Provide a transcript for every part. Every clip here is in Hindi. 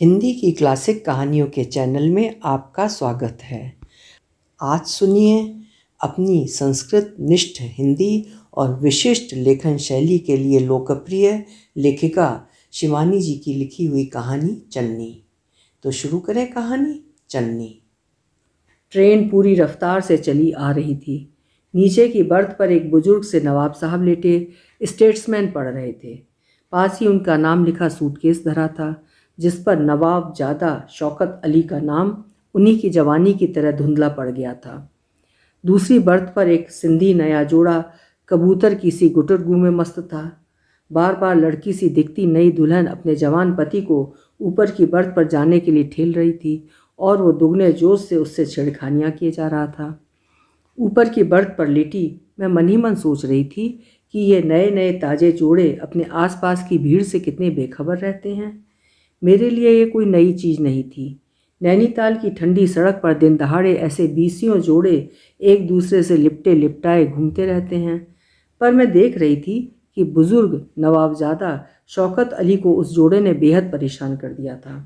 हिंदी की क्लासिक कहानियों के चैनल में आपका स्वागत है आज सुनिए अपनी संस्कृत निष्ठ हिंदी और विशिष्ट लेखन शैली के लिए लोकप्रिय लेखिका शिवानी जी की लिखी हुई कहानी चलनी तो शुरू करें कहानी चलनी ट्रेन पूरी रफ्तार से चली आ रही थी नीचे की बर्थ पर एक बुजुर्ग से नवाब साहब लेटे स्टेट्समैन पढ़ रहे थे पास ही उनका नाम लिखा सूटकेस धरा था जिस पर नवाब ज्यादा शौकत अली का नाम उन्हीं की जवानी की तरह धुंधला पड़ गया था दूसरी बर्थ पर एक सिंधी नया जोड़ा कबूतर की सी गुटरगू में मस्त था बार बार लड़की सी दिखती नई दुल्हन अपने जवान पति को ऊपर की बर्थ पर जाने के लिए ठेल रही थी और वो दुगने जोश से उससे छेड़खानियाँ किए जा रहा था ऊपर की बर्थ पर लेटी मैं मन ही मन सोच रही थी कि ये नए नए ताजे जोड़े अपने आसपास की भीड़ से कितने बेखबर रहते हैं मेरे लिए ये कोई नई चीज़ नहीं थी नैनीताल की ठंडी सड़क पर दिन दहाड़े ऐसे बीसियों जोड़े एक दूसरे से लिपटे लिपटाए घूमते रहते हैं पर मैं देख रही थी कि बुज़ुर्ग नवाबजादा शौकत अली को उस जोड़े ने बेहद परेशान कर दिया था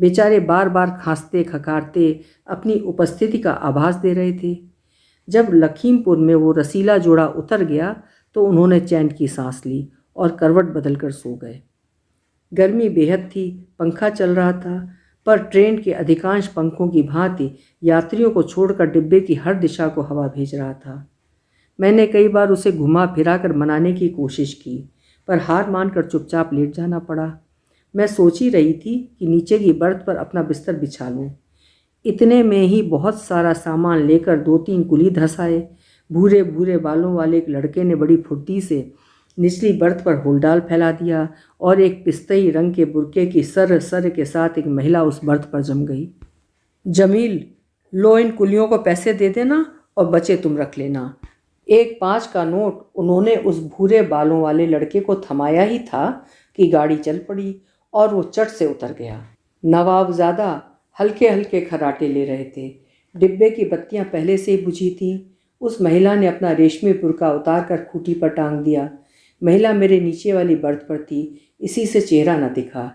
बेचारे बार बार खांसते खकारते अपनी उपस्थिति का आभास दे रहे थे जब लखीमपुर में वो रसीला जोड़ा उतर गया तो उन्होंने चैन की सांस ली और करवट बदलकर सो गए गर्मी बेहद थी पंखा चल रहा था पर ट्रेन के अधिकांश पंखों की भांति यात्रियों को छोड़कर डिब्बे की हर दिशा को हवा भेज रहा था मैंने कई बार उसे घुमा फिरा कर मनाने की कोशिश की पर हार मानकर चुपचाप लेट जाना पड़ा मैं सोच ही रही थी कि नीचे की बर्थ पर अपना बिस्तर बिछा लूँ इतने में ही बहुत सारा सामान लेकर दो तीन कुली धंसाए भूरे भूरे बालों वाले एक लड़के ने बड़ी फुर्ती से निचली बर्थ पर होलडाल फैला दिया और एक पिस्तई रंग के बुरके की सर सर के साथ एक महिला उस बर्थ पर जम गई जमील लो इन कुलियों को पैसे दे देना और बचे तुम रख लेना एक पाँच का नोट उन्होंने उस भूरे बालों वाले लड़के को थमाया ही था कि गाड़ी चल पड़ी और वो चट से उतर गया नवाबजादा हल्के हल्के खराटे ले रहे थे डिब्बे की बत्तियां पहले से ही बुझी थीं उस महिला ने अपना रेशमी बुरका उतार कर खूटी पर टांग दिया महिला मेरे नीचे वाली बर्थ पर थी इसी से चेहरा न दिखा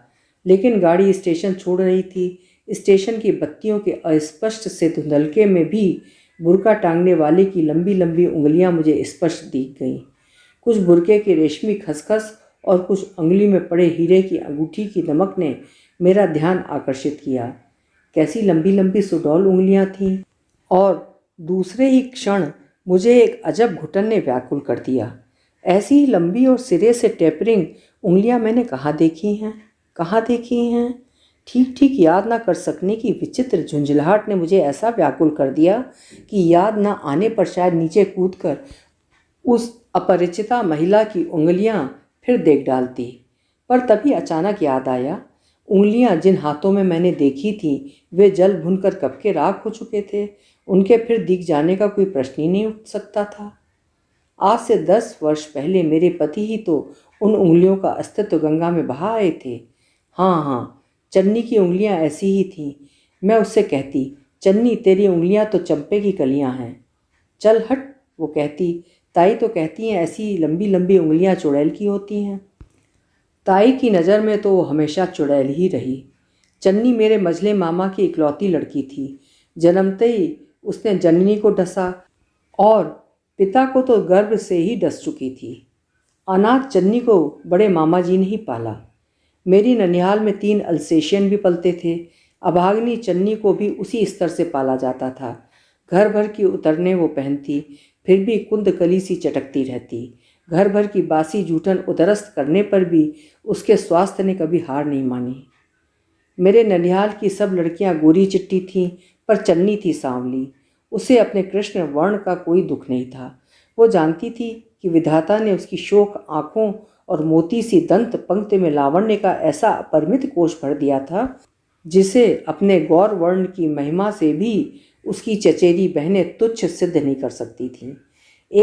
लेकिन गाड़ी स्टेशन छोड़ रही थी स्टेशन की बत्तियों के अस्पष्ट से धुंधलके में भी बुरका टांगने वाले की लंबी लंबी उंगलियां मुझे स्पष्ट दिख गईं कुछ बुरके की रेशमी खसखस और कुछ उंगली में पड़े हीरे की अंगूठी की नमक ने मेरा ध्यान आकर्षित किया कैसी लंबी लंबी सुडौल उंगलियां थीं और दूसरे ही क्षण मुझे एक अजब घुटन ने व्याकुल कर दिया ऐसी लंबी और सिरे से टेपरिंग उंगलियां मैंने कहाँ देखी हैं कहाँ देखी हैं ठीक ठीक याद ना कर सकने की विचित्र झुंझलाहट ने मुझे ऐसा व्याकुल कर दिया कि याद ना आने पर शायद नीचे कूद कर उस अपरिचिता महिला की उंगलियां फिर देख डालती पर तभी अचानक याद आया उंगलियां जिन हाथों में मैंने देखी थी वे जल भुनकर कब के राख हो चुके थे उनके फिर दिख जाने का कोई प्रश्न ही नहीं उठ सकता था आज से दस वर्ष पहले मेरे पति ही तो उन उंगलियों का अस्तित्व गंगा में बहा आए थे हाँ हाँ चन्नी की उंगलियाँ ऐसी ही थीं मैं उससे कहती चन्नी तेरी उंगलियाँ तो चंपे की कलियाँ हैं चल हट वो कहती ताई तो कहती हैं ऐसी लंबी लंबी उंगलियाँ चुड़ैल की होती हैं ताई की नज़र में तो वो हमेशा चुड़ैल ही रही चन्नी मेरे मझले मामा की इकलौती लड़की थी जन्मते ही उसने जननी को डसा और पिता को तो गर्भ से ही डस चुकी थी अनाथ चन्नी को बड़े मामा जी ने ही पाला मेरी ननिहाल में तीन अल्सेशियन भी पलते थे अभाग्नि चन्नी को भी उसी स्तर से पाला जाता था घर भर की उतरने वो पहनती फिर भी कुंद कली सी चटकती रहती घर भर की बासी जूठन उदरस्त करने पर भी उसके स्वास्थ्य ने कभी हार नहीं मानी मेरे ननिहाल की सब लड़कियां गोरी चिट्टी थीं पर चन्नी थी सांवली उसे अपने कृष्ण वर्ण का कोई दुख नहीं था वो जानती थी कि विधाता ने उसकी शोक आँखों और मोती सी दंत पंक्ति में लावण्य का ऐसा अपरिमित कोष भर दिया था जिसे अपने गौर वर्ण की महिमा से भी उसकी चचेरी बहनें तुच्छ सिद्ध नहीं कर सकती थीं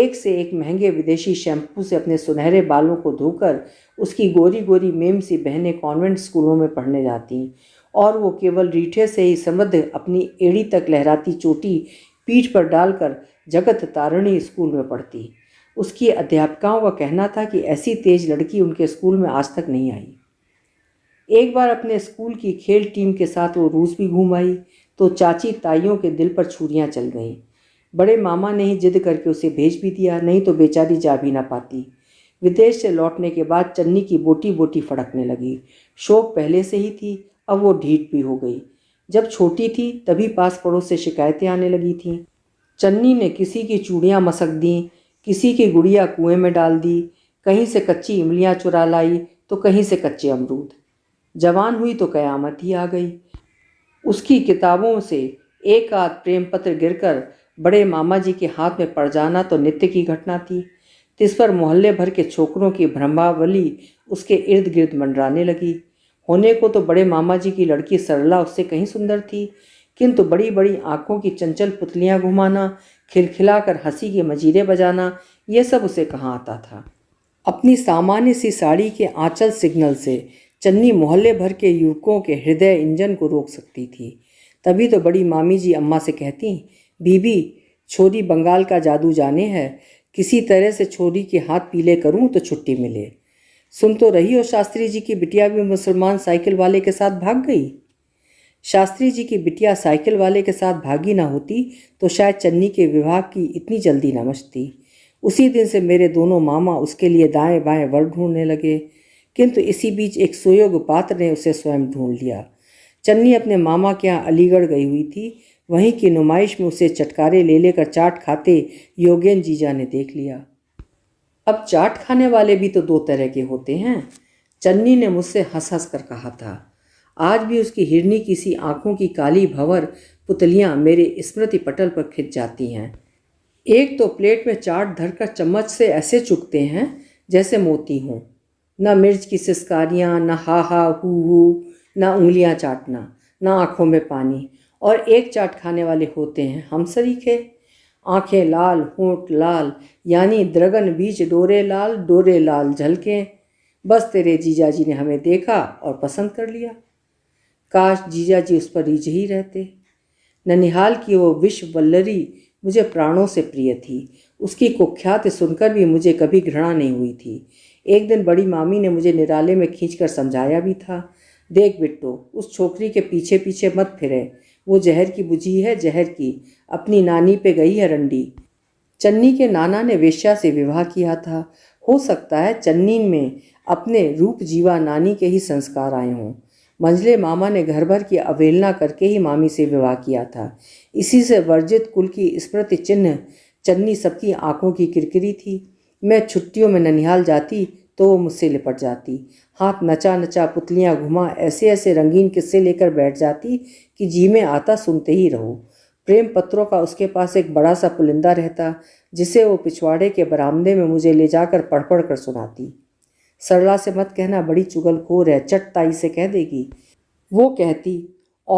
एक से एक महंगे विदेशी शैम्पू से अपने सुनहरे बालों को धोकर उसकी गोरी गोरी मेम सी बहनें कॉन्वेंट स्कूलों में पढ़ने जाती और वो केवल रीठे से ही समृद्ध अपनी एड़ी तक लहराती चोटी पीठ पर डालकर जगत तारिणी स्कूल में पढ़ती उसकी अध्यापिकाओं का कहना था कि ऐसी तेज लड़की उनके स्कूल में आज तक नहीं आई एक बार अपने स्कूल की खेल टीम के साथ वो रूस भी घूम आई तो चाची ताइयों के दिल पर छुरियाँ चल गईं बड़े मामा ने ही जिद करके उसे भेज भी दिया नहीं तो बेचारी जा भी ना पाती विदेश से लौटने के बाद चन्नी की बोटी बोटी फड़कने लगी शोक पहले से ही थी अब वो ढीठ भी हो गई जब छोटी थी तभी पास पड़ोस से शिकायतें आने लगी थीं चन्नी ने किसी की चूड़ियाँ मसक दी किसी की गुड़िया कुएं में डाल दी कहीं से कच्ची इमलियाँ चुरा लाई तो कहीं से कच्चे अमरूद जवान हुई तो कयामत ही आ गई उसकी किताबों से एक आध प्रेम पत्र गिर बड़े मामा जी के हाथ में पड़ जाना तो नित्य की घटना थी इस पर मोहल्ले भर के छोकरों की भ्रमावली उसके इर्द गिर्द मंडराने लगी होने को तो बड़े मामा जी की लड़की सरला उससे कहीं सुंदर थी किंतु बड़ी बड़ी आँखों की चंचल पुतलियाँ घुमाना खिलखिला कर हंसी के मजीरे बजाना ये सब उसे कहाँ आता था अपनी सामान्य सी साड़ी के आंचल सिग्नल से चन्नी मोहल्ले भर के युवकों के हृदय इंजन को रोक सकती थी तभी तो बड़ी मामी जी अम्मा से कहती बीबी छोरी बंगाल का जादू जाने है किसी तरह से छोरी के हाथ पीले करूं तो छुट्टी मिले सुन तो रही हो शास्त्री जी की बिटिया भी मुसलमान साइकिल वाले के साथ भाग गई शास्त्री जी की बिटिया साइकिल वाले के साथ भागी ना होती तो शायद चन्नी के विवाह की इतनी जल्दी ना मचती उसी दिन से मेरे दोनों मामा उसके लिए दाएं बाएं वर ढूंढने लगे किंतु इसी बीच एक सुयोग पात्र ने उसे स्वयं ढूंढ लिया चन्नी अपने मामा के यहाँ अलीगढ़ गई हुई थी वहीं की नुमाइश में उसे चटकारे ले लेकर चाट खाते योगेन जीजा ने देख लिया अब चाट खाने वाले भी तो दो तरह के होते हैं चन्नी ने मुझसे हंस हंस कर कहा था आज भी उसकी हिरनी की सी आँखों की काली भंवर पुतलियाँ मेरे स्मृति पटल पर खिंच जाती हैं एक तो प्लेट में चाट धरकर चम्मच से ऐसे चुकते हैं जैसे मोती हों न मिर्च की सिस्कारियाँ न हा हा हु हु ना उंगलियाँ चाटना ना आँखों में पानी और एक चाट खाने वाले होते हैं हम सरीखे आंखें लाल होंठ लाल यानी द्रगन बीज डोरे लाल डोरे लाल झलके बस तेरे जीजा जी ने हमें देखा और पसंद कर लिया काश जीजा जी उस पर रिझ ही रहते ननिहाल की वो विश्व वल्लरी मुझे प्राणों से प्रिय थी उसकी कुख्यात सुनकर भी मुझे कभी घृणा नहीं हुई थी एक दिन बड़ी मामी ने मुझे निराले में खींच कर समझाया भी था देख बिट्टो उस छोकरी के पीछे पीछे मत फिरे वो जहर की बुझी है जहर की अपनी नानी पे गई है रंडी चन्नी के नाना ने वेश्या से विवाह किया था हो सकता है चन्नी में अपने रूप जीवा नानी के ही संस्कार आए हों मंझले मामा ने घर भर की अवेलना करके ही मामी से विवाह किया था इसी से वर्जित कुल की स्मृति चिन्ह चन्नी सबकी आंखों की किरकिरी थी मैं छुट्टियों में ननिहाल जाती तो वो मुझसे लिपट जाती हाथ नचा नचा पुतलियाँ घुमा ऐसे ऐसे रंगीन किस्से लेकर बैठ जाती कि जी में आता सुनते ही रहो प्रेम पत्रों का उसके पास एक बड़ा सा पुलिंदा रहता जिसे वो पिछवाड़े के बरामदे में मुझे ले जाकर पढ़ पढ़ कर सुनाती सरला से मत कहना बड़ी चुगलखोर है चटताई से कह देगी वो कहती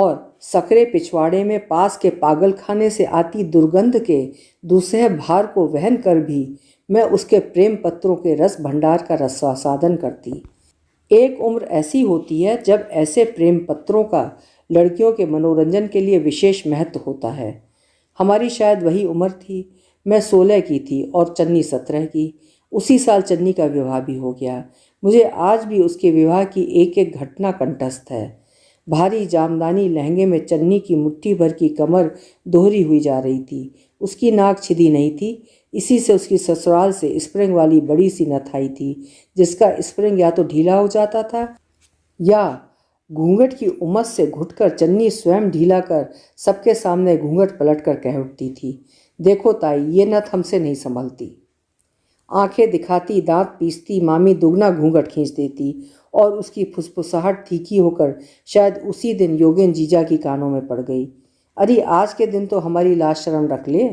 और सकरे पिछवाड़े में पास के पागल खाने से आती दुर्गंध के दूसरे भार को वहन कर भी मैं उसके प्रेम पत्रों के रस भंडार का रस्वासाधन साधन करती एक उम्र ऐसी होती है जब ऐसे प्रेम पत्रों का लड़कियों के मनोरंजन के लिए विशेष महत्व होता है हमारी शायद वही उम्र थी मैं सोलह की थी और चन्नी सत्रह की उसी साल चन्नी का विवाह भी हो गया मुझे आज भी उसके विवाह की एक एक घटना कंठस्थ है भारी जामदानी लहंगे में चन्नी की मुट्ठी भर की कमर दोहरी हुई जा रही थी उसकी नाक छिदी नहीं थी इसी से उसकी ससुराल से स्प्रिंग वाली बड़ी सी नथाई थी जिसका स्प्रिंग या तो ढीला हो जाता था या घूंघट की उमस से घुटकर चन्नी स्वयं ढीला कर सबके सामने घूंघट पलट कर कह उठती थी देखो ताई ये नथ हमसे नहीं संभलती आंखें दिखाती दांत पीसती मामी दुगना घूंघट खींच देती और उसकी फुसफुसाहट ठीकी होकर शायद उसी दिन योगेन जीजा की कानों में पड़ गई अरे आज के दिन तो हमारी लाश शर्म रख ले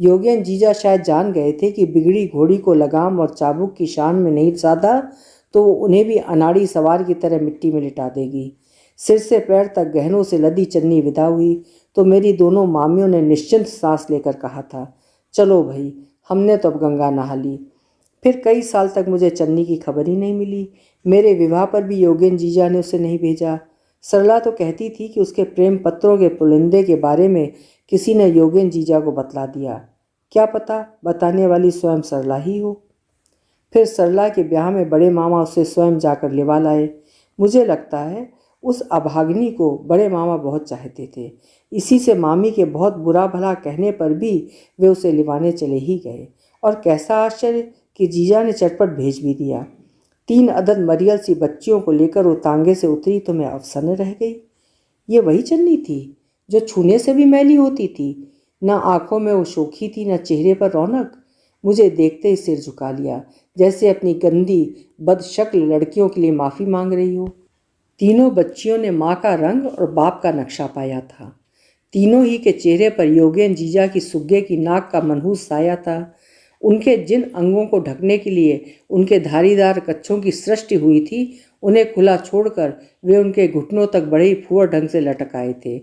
योगेन जीजा शायद जान गए थे कि बिगड़ी घोड़ी को लगाम और चाबुक की शान में नहीं साधा तो वो उन्हें भी अनाड़ी सवार की तरह मिट्टी में लिटा देगी सिर से पैर तक गहनों से लदी चन्नी विदा हुई तो मेरी दोनों मामियों ने निश्चिंत सांस लेकर कहा था चलो भाई हमने तो अब गंगा नहा ली फिर कई साल तक मुझे चन्नी की खबर ही नहीं मिली मेरे विवाह पर भी योगेन जीजा ने उसे नहीं भेजा सरला तो कहती थी कि उसके प्रेम पत्रों के पुलिंदे के बारे में किसी ने योगेन जीजा को बतला दिया क्या पता बताने वाली स्वयं सरला ही हो फिर सरला के ब्याह में बड़े मामा उसे स्वयं जाकर लेवा लाए मुझे लगता है उस अभाग्नि को बड़े मामा बहुत चाहते थे इसी से मामी के बहुत बुरा भला कहने पर भी वे उसे लिवाने चले ही गए और कैसा आश्चर्य कि जीजा ने चटपट भेज भी दिया तीन अदद मरियल सी बच्चियों को लेकर वो तांगे से उतरी तो मैं अफसरने रह गई ये वही चन्नी थी जो छूने से भी मैली होती थी ना आंखों में वो शोखी थी ना चेहरे पर रौनक मुझे देखते ही सिर झुका लिया जैसे अपनी गंदी बदशक्ल लड़कियों के लिए माफ़ी मांग रही हो तीनों बच्चियों ने माँ का रंग और बाप का नक्शा पाया था तीनों ही के चेहरे पर योगेन जीजा की सुग्गे की नाक का मनहूस साया था उनके जिन अंगों को ढकने के लिए उनके धारीदार कच्छों की सृष्टि हुई थी उन्हें खुला छोड़कर वे उनके घुटनों तक बड़े ही फुअर ढंग से लटक आए थे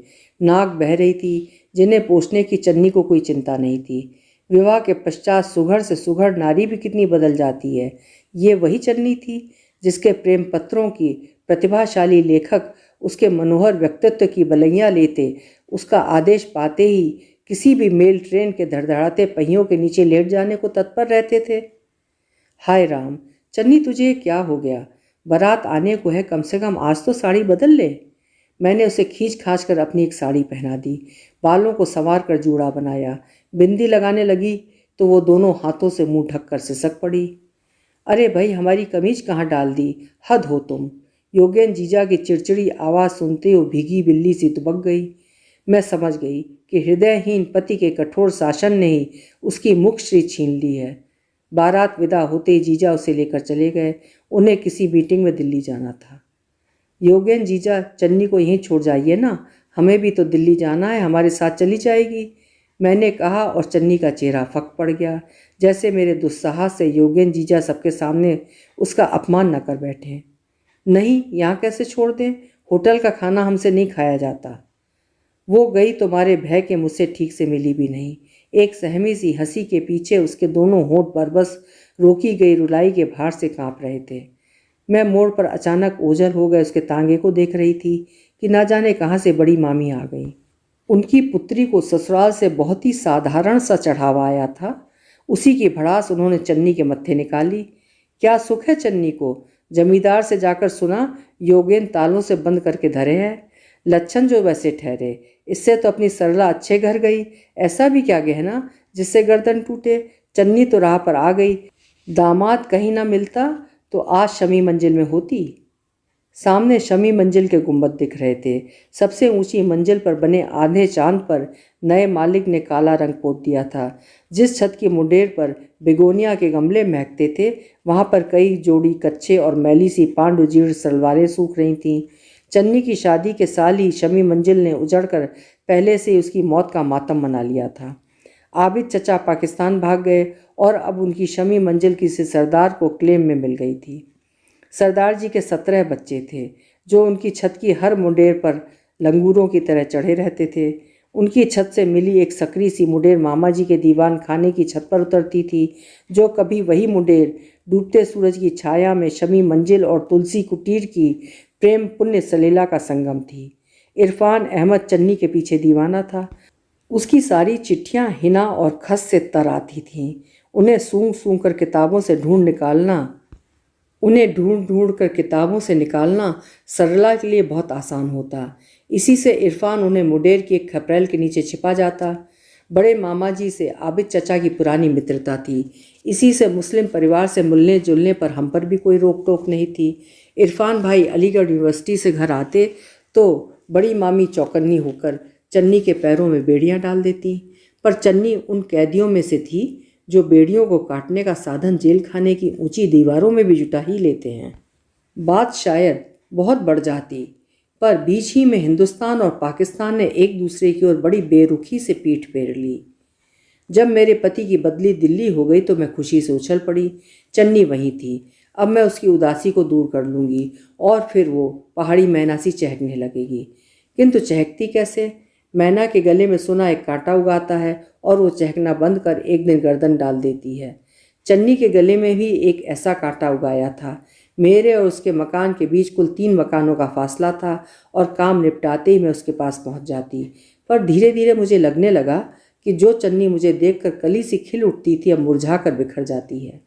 नाक बह रही थी जिन्हें पोसने की चन्नी को कोई चिंता नहीं थी विवाह के पश्चात सुघड़ से सुघड़ नारी भी कितनी बदल जाती है ये वही चन्नी थी जिसके प्रेम पत्रों की प्रतिभाशाली लेखक उसके मनोहर व्यक्तित्व की बलैया लेते उसका आदेश पाते ही किसी भी मेल ट्रेन के धड़धड़ाते पहियों के नीचे लेट जाने को तत्पर रहते थे हाय राम चन्नी तुझे क्या हो गया बारात आने को है कम से कम आज तो साड़ी बदल ले मैंने उसे खींच खाँच कर अपनी एक साड़ी पहना दी बालों को संवार कर जूड़ा बनाया बिंदी लगाने लगी तो वो दोनों हाथों से मुंह ढक कर सिसक पड़ी अरे भाई हमारी कमीज कहाँ डाल दी हद हो तुम योगेन जीजा की चिड़चिड़ी आवाज़ सुनते हुए भीगी बिल्ली सी तुबक गई मैं समझ गई कि हृदयहीन पति के कठोर शासन ने ही उसकी मुखश्री छीन ली है बारात विदा होते ही जीजा उसे लेकर चले गए उन्हें किसी मीटिंग में दिल्ली जाना था योगेन जीजा चन्नी को यहीं छोड़ जाइए ना हमें भी तो दिल्ली जाना है हमारे साथ चली जाएगी मैंने कहा और चन्नी का चेहरा फक पड़ गया जैसे मेरे दुस्साहस से योगेन जीजा सबके सामने उसका अपमान न कर बैठे नहीं यहाँ कैसे छोड़ दें होटल का खाना हमसे नहीं खाया जाता वो गई तुम्हारे भय के मुझसे ठीक से मिली भी नहीं एक सहमी सी हंसी के पीछे उसके दोनों होंठ बरबस रोकी गई रुलाई के भार से कांप रहे थे मैं मोड़ पर अचानक ओझल हो गए उसके तांगे को देख रही थी कि ना जाने कहाँ से बड़ी मामी आ गई उनकी पुत्री को ससुराल से बहुत ही साधारण सा चढ़ावा आया था उसी की भड़ास उन्होंने चन्नी के मत्थे निकाली क्या सुख है चन्नी को जमींदार से जाकर सुना योगेन तालों से बंद करके धरे हैं लच्छन जो वैसे ठहरे इससे तो अपनी सरला अच्छे घर गई ऐसा भी क्या गहना जिससे गर्दन टूटे चन्नी तो राह पर आ गई दामाद कहीं ना मिलता तो आज शमी मंजिल में होती सामने शमी मंजिल के गुंबद दिख रहे थे सबसे ऊंची मंजिल पर बने आधे चांद पर नए मालिक ने काला रंग पोत दिया था जिस छत की मुंडेर पर बिगोनिया के गमले महकते थे वहाँ पर कई जोड़ी कच्चे और मैली सी पांडुजीर सलवारें सूख रही थीं चन्नी की शादी के साल ही शमी मंजिल ने उजड़कर पहले से उसकी मौत का मातम मना लिया था आबिद चचा पाकिस्तान भाग गए और अब उनकी शमी मंजिल किसी सरदार को क्लेम में मिल गई थी सरदार जी के सत्रह बच्चे थे जो उनकी छत की हर मुंडेर पर लंगूरों की तरह चढ़े रहते थे उनकी छत से मिली एक सकरी सी मुंडेर मामा जी के दीवान खाने की छत पर उतरती थी जो कभी वही मुंडेर डूबते सूरज की छाया में शमी मंजिल और तुलसी कुटीर की प्रेम पुण्य सलीला का संगम थी इरफान अहमद चन्नी के पीछे दीवाना था उसकी सारी चिट्ठियाँ हिना और खस से तर आती थीं उन्हें सूंघ सूंघ कर किताबों से ढूंढ निकालना उन्हें ढूंढ ढूंढ कर किताबों से निकालना सरला के लिए बहुत आसान होता इसी से इरफान उन्हें मुडेर की एक खपरेल के नीचे छिपा जाता बड़े मामा जी से आबिद चचा की पुरानी मित्रता थी इसी से मुस्लिम परिवार से मिलने जुलने पर हम पर भी कोई रोक टोक नहीं थी इरफान भाई अलीगढ़ यूनिवर्सिटी से घर आते तो बड़ी मामी चौकन्नी होकर चन्नी के पैरों में बेड़ियाँ डाल देती पर चन्नी उन कैदियों में से थी जो बेड़ियों को काटने का साधन जेल खाने की ऊंची दीवारों में भी जुटा ही लेते हैं बात शायद बहुत बढ़ जाती पर बीच ही में हिंदुस्तान और पाकिस्तान ने एक दूसरे की ओर बड़ी बेरुखी से पीठ फेर ली जब मेरे पति की बदली दिल्ली हो गई तो मैं खुशी से उछल पड़ी चन्नी वहीं थी अब मैं उसकी उदासी को दूर कर लूँगी और फिर वो पहाड़ी मैना सी चहकने लगेगी किंतु चहकती कैसे मैना के गले में सोना एक कांटा उगाता है और वो चहकना बंद कर एक दिन गर्दन डाल देती है चन्नी के गले में भी एक ऐसा कांटा उगाया था मेरे और उसके मकान के बीच कुल तीन मकानों का फासला था और काम निपटाते ही मैं उसके पास पहुंच जाती पर धीरे धीरे मुझे लगने लगा कि जो चन्नी मुझे देखकर कली सी खिल उठती थी अब मुरझा कर बिखर जाती है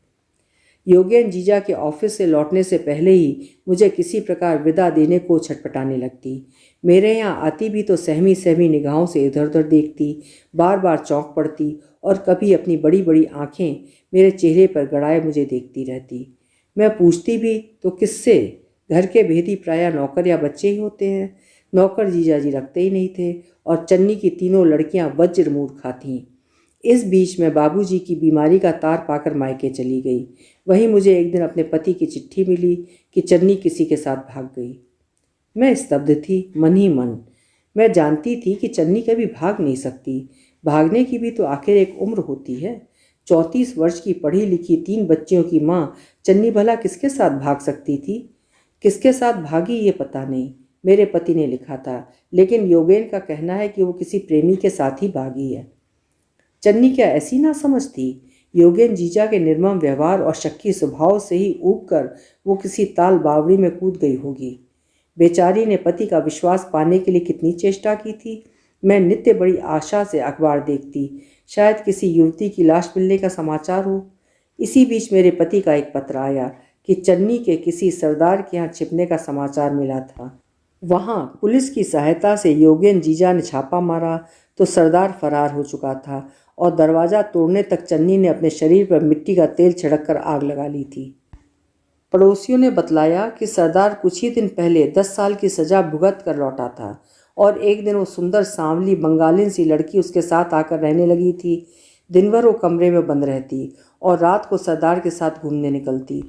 योगेन जीजा के ऑफिस से लौटने से पहले ही मुझे किसी प्रकार विदा देने को छटपटाने लगती मेरे यहाँ आती भी तो सहमी सहमी निगाहों से इधर उधर देखती बार बार चौंक पड़ती और कभी अपनी बड़ी बड़ी आँखें मेरे चेहरे पर गड़ाए मुझे देखती रहती मैं पूछती भी तो किससे घर के भेदी प्राय नौकर या बच्चे ही होते हैं नौकर जीजाजी रखते ही नहीं थे और चन्नी की तीनों लड़कियां वज्रमूट खाती इस बीच में बाबूजी की बीमारी का तार पाकर मायके चली गई वहीं मुझे एक दिन अपने पति की चिट्ठी मिली कि चन्नी किसी के साथ भाग गई मैं स्तब्ध थी मन ही मन मैं जानती थी कि चन्नी कभी भाग नहीं सकती भागने की भी तो आखिर एक उम्र होती है चौंतीस वर्ष की पढ़ी लिखी तीन बच्चियों की माँ चन्नी भला किसके साथ भाग सकती थी किसके साथ भागी ये पता नहीं मेरे पति ने लिखा था लेकिन योगेन का कहना है कि वो किसी प्रेमी के साथ ही भागी है चन्नी क्या ऐसी ना समझती योगेन जीजा के निर्मम व्यवहार और शक्की स्वभाव से ही ऊब कर वो किसी ताल बावड़ी में कूद गई होगी बेचारी ने पति का विश्वास पाने के लिए कितनी चेष्टा की थी मैं नित्य बड़ी आशा से अखबार देखती शायद किसी युवती की लाश मिलने का समाचार हो इसी बीच मेरे पति का एक पत्र आया कि चन्नी के किसी सरदार के यहाँ छिपने का समाचार मिला था वहाँ पुलिस की सहायता से योगेन जीजा ने छापा मारा तो सरदार फरार हो चुका था और दरवाज़ा तोड़ने तक चन्नी ने अपने शरीर पर मिट्टी का तेल छिड़क कर आग लगा ली थी पड़ोसियों ने बतलाया कि सरदार कुछ ही दिन पहले दस साल की सज़ा भुगत कर लौटा था और एक दिन वो सुंदर सांवली बंगालिन सी लड़की उसके साथ आकर रहने लगी थी दिन भर वो कमरे में बंद रहती और रात को सरदार के साथ घूमने निकलती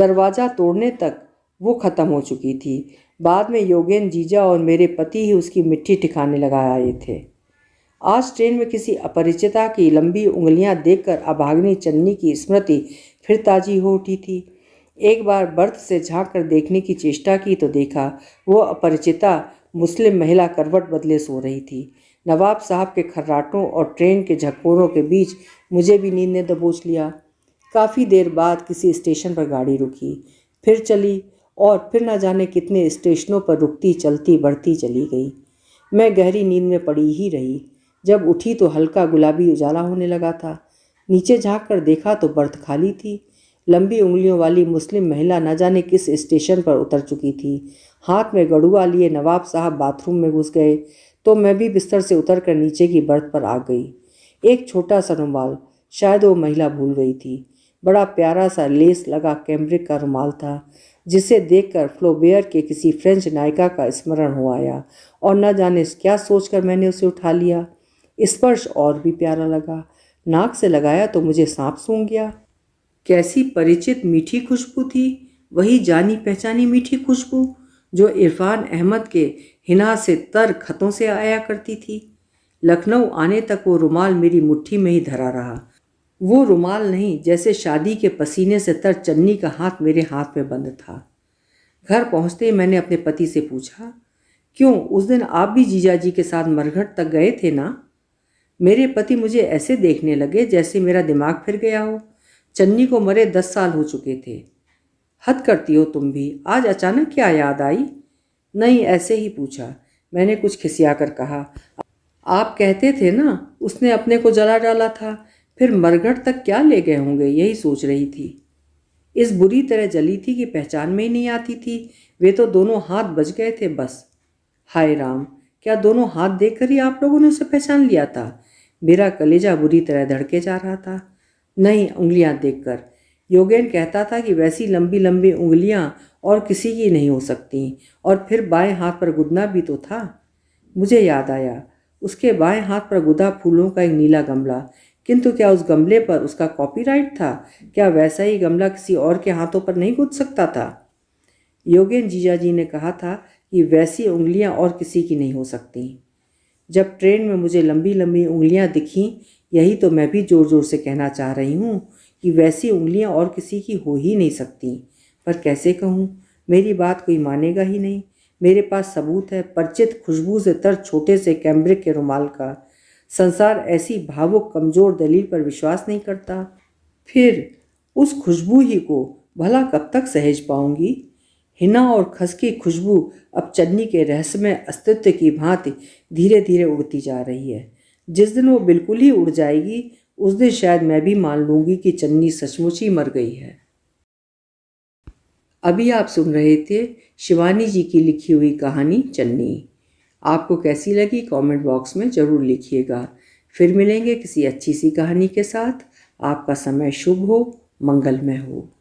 दरवाज़ा तोड़ने तक वो ख़त्म हो चुकी थी बाद में योगेन जीजा और मेरे पति ही उसकी मिट्टी ठिकाने लगा आए थे आज ट्रेन में किसी अपरिचिता की लंबी उंगलियां देखकर अभाग्नि चन्नी की स्मृति फिर ताजी हो उठी थी एक बार बर्थ से झाँक कर देखने की चेष्टा की तो देखा वो अपरिचिता मुस्लिम महिला करवट बदले सो रही थी नवाब साहब के खर्राटों और ट्रेन के झकोरों के बीच मुझे भी नींद ने दबोच लिया काफ़ी देर बाद किसी स्टेशन पर गाड़ी रुकी फिर चली और फिर न जाने कितने स्टेशनों पर रुकती चलती बढ़ती चली गई मैं गहरी नींद में पड़ी ही रही जब उठी तो हल्का गुलाबी उजाला होने लगा था नीचे झाँक कर देखा तो बर्थ खाली थी लंबी उंगलियों वाली मुस्लिम महिला न जाने किस स्टेशन पर उतर चुकी थी हाथ में गड़ुआ लिए नवाब साहब बाथरूम में घुस गए तो मैं भी बिस्तर से उतर कर नीचे की बर्थ पर आ गई एक छोटा सा रुमाल शायद वो महिला भूल गई थी बड़ा प्यारा सा लेस लगा कैमरिक का रुमाल था जिसे देखकर फ्लोबेयर के किसी फ्रेंच नायिका का स्मरण हो आया और न जाने क्या सोचकर मैंने उसे उठा लिया स्पर्श और भी प्यारा लगा नाक से लगाया तो मुझे सांप सूंघ गया कैसी परिचित मीठी खुशबू थी वही जानी पहचानी मीठी खुशबू जो इरफान अहमद के हिना से तर खतों से आया करती थी लखनऊ आने तक वो रुमाल मेरी मुट्ठी में ही धरा रहा वो रुमाल नहीं जैसे शादी के पसीने से तर चन्नी का हाथ मेरे हाथ में बंद था घर पहुंचते ही मैंने अपने पति से पूछा क्यों उस दिन आप भी जीजा जी के साथ मरघट तक गए थे ना मेरे पति मुझे ऐसे देखने लगे जैसे मेरा दिमाग फिर गया हो चन्नी को मरे दस साल हो चुके थे हद करती हो तुम भी आज अचानक क्या याद आई नहीं ऐसे ही पूछा मैंने कुछ खिसिया कर कहा आप कहते थे ना उसने अपने को जला डाला था फिर मरघट तक क्या ले गए होंगे यही सोच रही थी इस बुरी तरह जली थी कि पहचान में ही नहीं आती थी वे तो दोनों हाथ बज गए थे बस हाय राम क्या दोनों हाथ देख ही आप लोगों ने उसे पहचान लिया था मेरा कलेजा बुरी तरह धड़के जा रहा था नहीं उंगलियां देखकर योगेन कहता था कि वैसी लंबी लंबी उंगलियां और किसी की नहीं हो सकती और फिर बाएं हाथ पर गुदना भी तो था मुझे याद आया उसके बाएं हाथ पर गुदा फूलों का एक नीला गमला किंतु क्या उस गमले पर उसका कॉपीराइट था क्या वैसा ही गमला किसी और के हाथों पर नहीं गुद सकता था योगेन जीजा जी ने कहा था कि वैसी उंगलियां और किसी की नहीं हो सकती जब ट्रेन में मुझे लंबी लंबी उंगलियां दिखीं यही तो मैं भी ज़ोर ज़ोर से कहना चाह रही हूँ कि वैसी उंगलियां और किसी की हो ही नहीं सकती पर कैसे कहूँ मेरी बात कोई मानेगा ही नहीं मेरे पास सबूत है परिचित खुशबू से तर छोटे से कैमरे के रुमाल का संसार ऐसी भावुक कमज़ोर दलील पर विश्वास नहीं करता फिर उस खुशबू ही को भला कब तक सहेज पाऊंगी हिना और खसकी खुशबू अब चन्नी के रहस्यमय अस्तित्व की भांति धीरे धीरे उड़ती जा रही है जिस दिन वो बिल्कुल ही उड़ जाएगी उस दिन शायद मैं भी मान लूंगी कि चन्नी सचमुच ही मर गई है अभी आप सुन रहे थे शिवानी जी की लिखी हुई कहानी चन्नी आपको कैसी लगी कमेंट बॉक्स में ज़रूर लिखिएगा फिर मिलेंगे किसी अच्छी सी कहानी के साथ आपका समय शुभ हो मंगलमय हो